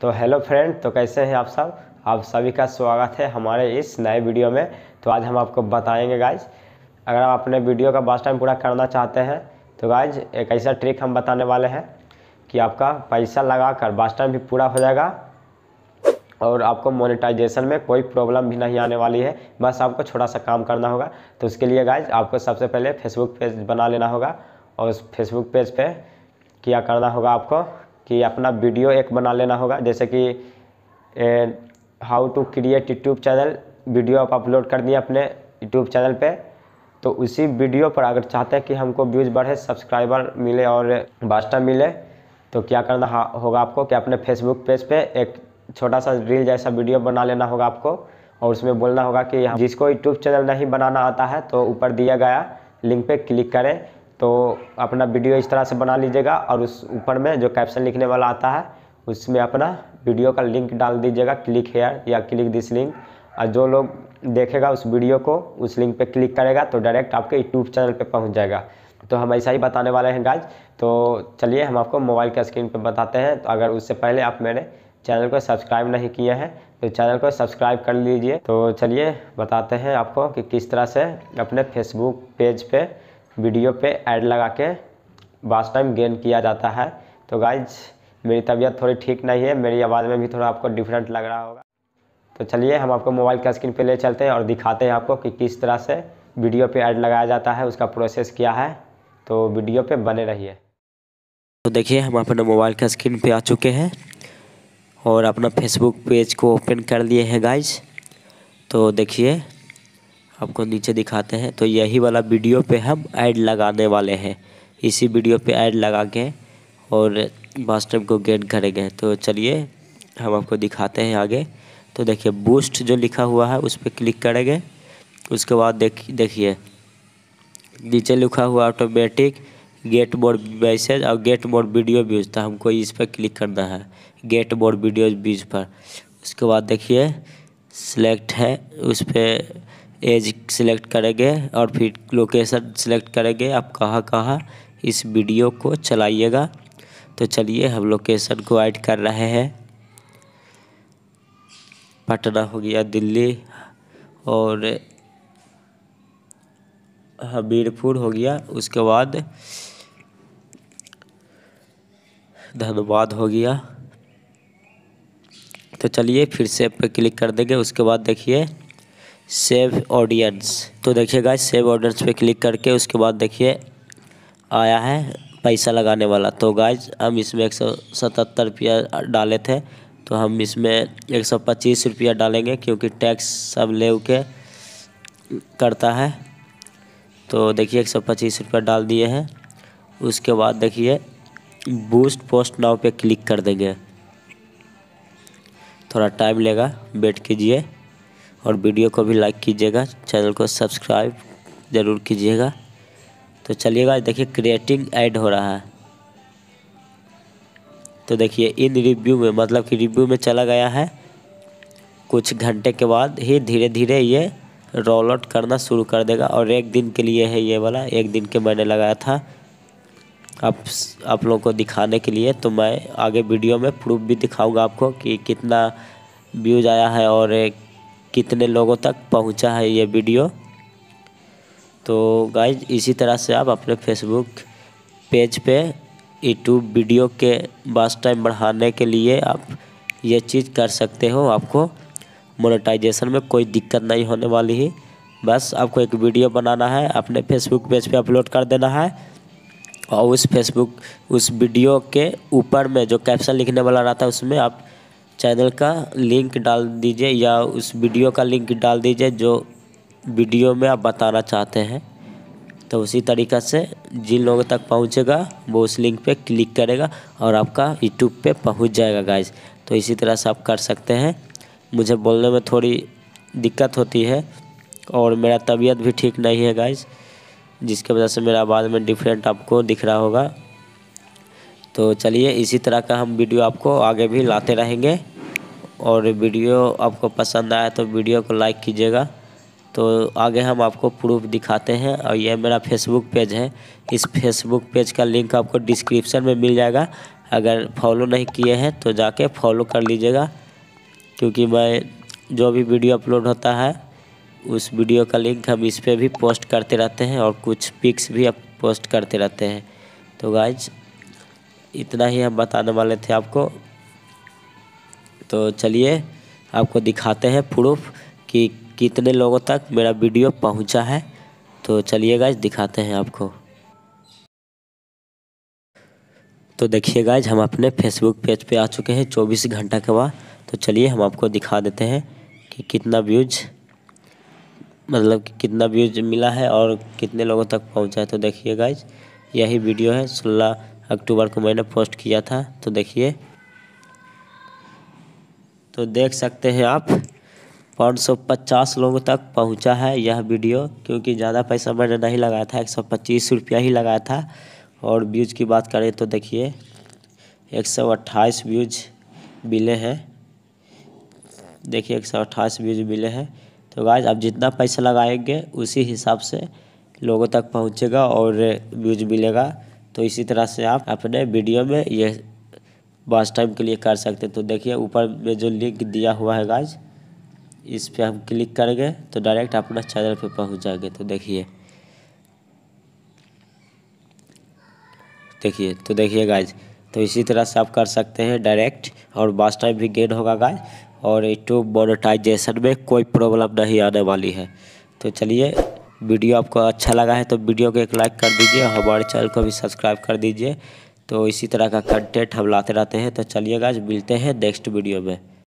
तो hello friend तो कैसे हैं आप सब आप सभी का स्वागत है हमारे इस नए वीडियो में तो आज हम आपको बताएंगे गाइज अगर आप अपने वीडियो का बास टाइम पूरा करना चाहते हैं तो गाइज एक ऐसा ट्रिक हम बताने वाले हैं कि आपका पैसा लगा कर बास टाइम भी पूरा हो जाएगा और आपको मोनेटाइजेशन में कोई प्रॉब्लम भी नहीं आने वाली है बस आपको छोटा सा काम करना होगा तो उसके लिए गाइज आपको सबसे पहले फेसबुक पेज बना लेना होगा और उस फेसबुक पेज पर क्या करना होगा आपको कि अपना वीडियो एक बना लेना होगा जैसे कि how to create YouTube channel video आप अपलोड कर दिए अपने यूट्यूब चैनल पे तो उसी वीडियो पर अगर चाहते हैं कि हमको व्यूज़ बढ़े सब्सक्राइबर मिले और बास्टर मिले तो क्या करना होगा आपको कि अपने फेसबुक पेज पे एक छोटा सा रील जैसा वीडियो बना लेना होगा आपको और उसमें बोलना होगा कि जिसको यूट्यूब चैनल नहीं बनाना आता है तो ऊपर दिया गया लिंक पे क्लिक करें तो अपना वीडियो इस तरह से बना लीजिएगा और उस ऊपर में जो कैप्शन लिखने वाला आता है उसमें अपना वीडियो का लिंक डाल दीजिएगा क्लिक हेयर या क्लिक दिस लिंक और जो लोग देखेगा उस वीडियो को उस लिंक पे क्लिक करेगा तो डायरेक्ट आपके यूट्यूब चैनल पे पहुंच जाएगा तो हम ऐसा ही बताने वाले हैं गाइज तो चलिए हम आपको मोबाइल के स्क्रीन पे बताते हैं तो अगर उससे पहले आप मेरे चैनल को सब्सक्राइब नहीं किए हैं तो चैनल को सब्सक्राइब कर लीजिए तो चलिए बताते हैं आपको कि किस तरह से अपने फेसबुक पेज पर पे वीडियो पे ऐड लगा के बास टाइम गेन किया जाता है तो गाइज मेरी तबीयत थोड़ी ठीक नहीं है मेरी आवाज़ में भी थोड़ा आपको डिफरेंट लग रहा होगा तो चलिए हम आपको मोबाइल का स्क्रीन पे ले चलते हैं और दिखाते हैं आपको कि किस तरह से वीडियो पे ऐड लगाया जाता है उसका प्रोसेस क्या है तो वीडियो पे बने रहिए तो देखिए हम अपने मोबाइल का स्क्रीन पे आ चुके हैं और अपना फेसबुक पेज को ओपन कर लिए हैं गाइज तो देखिए आपको नीचे दिखाते हैं तो यही वाला वीडियो पे हम ऐड लगाने वाले हैं इसी वीडियो पे ऐड लगा के और मास्टर को गेट करेंगे तो चलिए हम आपको दिखाते हैं आगे तो देखिए बूस्ट जो लिखा हुआ है उस पर क्लिक करेंगे उसके बाद देख देखिए नीचे लिखा हुआ ऑटोमेटिक गेट बोर्ड मैसेज और गेट बोर्ड वीडियो व्यूज तो हमको इस पर क्लिक करना है गेट बोर्ड वीडियो व्यूज पर उसके बाद देखिए सेलेक्ट है उस पर एज सिलेक्ट करेंगे और फिर लोकेशन सिलेक्ट करेंगे आप कहाँ कहाँ इस वीडियो को चलाइएगा तो चलिए हम लोकेशन को ऐड कर रहे हैं पटना हो गया दिल्ली और हमीरपुर हो गया उसके बाद धनबाद हो गया तो चलिए फिर से पर क्लिक कर देंगे उसके बाद देखिए सेव ऑडियंस तो देखिएगा सेव ऑडियंस पे क्लिक करके उसके बाद देखिए आया है पैसा लगाने वाला तो गाइज हम इसमें एक सौ सतहत्तर रुपया डाले थे तो हम इसमें एक सौ पच्चीस रुपया डालेंगे क्योंकि टैक्स सब ले के करता है तो देखिए एक सौ पच्चीस रुपया डाल दिए हैं उसके बाद देखिए बूस्ट पोस्ट नाव पे क्लिक कर देंगे थोड़ा टाइम लेगा वेट कीजिए और वीडियो को भी लाइक कीजिएगा चैनल को सब्सक्राइब ज़रूर कीजिएगा तो चलिएगा देखिए क्रिएटिंग ऐड हो रहा है तो देखिए इन रिव्यू में मतलब कि रिव्यू में चला गया है कुछ घंटे के बाद ही धीरे धीरे ये रोल आउट करना शुरू कर देगा और एक दिन के लिए है ये वाला एक दिन के मैंने लगाया था आप आप लोगों को दिखाने के लिए तो मैं आगे वीडियो में प्रूफ भी दिखाऊंगा आपको कि कितना व्यूज़ आया है और एक कितने लोगों तक पहुंचा है ये वीडियो तो गाइज इसी तरह से आप अपने फेसबुक पेज पे यूट्यूब वीडियो के बास टाइम बढ़ाने के लिए आप ये चीज़ कर सकते हो आपको मोनेटाइजेशन में कोई दिक्कत नहीं होने वाली है बस आपको एक वीडियो बनाना है अपने फेसबुक पेज पे अपलोड कर देना है और उस फेसबुक उस वीडियो के ऊपर में जो कैप्शन लिखने वाला रहता है उसमें आप चैनल का लिंक डाल दीजिए या उस वीडियो का लिंक डाल दीजिए जो वीडियो में आप बताना चाहते हैं तो उसी तरीक़ा से जिन लोगों तक पहुंचेगा वो उस लिंक पे क्लिक करेगा और आपका यूट्यूब पे पहुंच जाएगा गाइस तो इसी तरह से आप कर सकते हैं मुझे बोलने में थोड़ी दिक्कत होती है और मेरा तबीयत भी ठीक नहीं है गाइस जिसकी वजह से मेरा आवाज़ में डिफरेंट आपको दिख रहा होगा तो चलिए इसी तरह का हम वीडियो आपको आगे भी लाते रहेंगे और वीडियो आपको पसंद आया तो वीडियो को लाइक कीजिएगा तो आगे हम आपको प्रूफ दिखाते हैं और यह मेरा फेसबुक पेज है इस फेसबुक पेज का लिंक आपको डिस्क्रिप्शन में मिल जाएगा अगर फॉलो नहीं किए हैं तो जाके फॉलो कर लीजिएगा क्योंकि मैं जो भी वीडियो अपलोड होता है उस वीडियो का लिंक हम इस पर भी पोस्ट करते रहते हैं और कुछ पिक्स भी अब पोस्ट करते रहते हैं तो गाइज इतना ही हम बताने वाले थे आपको तो चलिए आपको दिखाते हैं प्रूफ कि कितने लोगों तक मेरा वीडियो पहुंचा है तो चलिए गाइज दिखाते हैं आपको तो देखिए गाइज हम अपने फेसबुक पेज पे आ चुके हैं 24 घंटा के बाद तो चलिए हम आपको दिखा देते हैं कि कितना व्यूज मतलब कि कितना व्यूज मिला है और कितने लोगों तक पहुंचा है तो देखिए गाइज यही वीडियो है सोलह अक्टूबर को मैंने पोस्ट किया था तो देखिए तो देख सकते हैं आप पाँच सौ पचास लोगों तक पहुंचा है यह वीडियो क्योंकि ज़्यादा पैसा मैंने नहीं लगाया था एक सौ पच्चीस रुपया ही लगाया था और व्यूज़ की बात करें तो देखिए एक सौ अट्ठाईस व्यूज मिले हैं देखिए एक सौ अट्ठाईस व्यूज मिले हैं तो गाइज आप जितना पैसा लगाएंगे उसी हिसाब से लोगों तक पहुँचेगा और व्यूज मिलेगा तो इसी तरह से आप अपने वीडियो में ये बस टाइम के लिए कर सकते हैं तो देखिए ऊपर में जो लिंक दिया हुआ है गाइज इस पर हम क्लिक करेंगे तो डायरेक्ट अपना चैनल पे पहुंच जाएंगे तो देखिए देखिए तो देखिए गाइज तो इसी तरह से आप कर सकते हैं डायरेक्ट और बस टाइम भी गेन होगा गाइज और यूट्यूब मोनेटाइजेशन में कोई प्रॉब्लम नहीं आने वाली है तो चलिए वीडियो आपको अच्छा लगा है तो वीडियो को एक लाइक कर दीजिए हमारे चैनल को भी सब्सक्राइब कर दीजिए तो इसी तरह का कंटेंट हम लाते रहते हैं तो चलिएगा मिलते हैं नेक्स्ट वीडियो में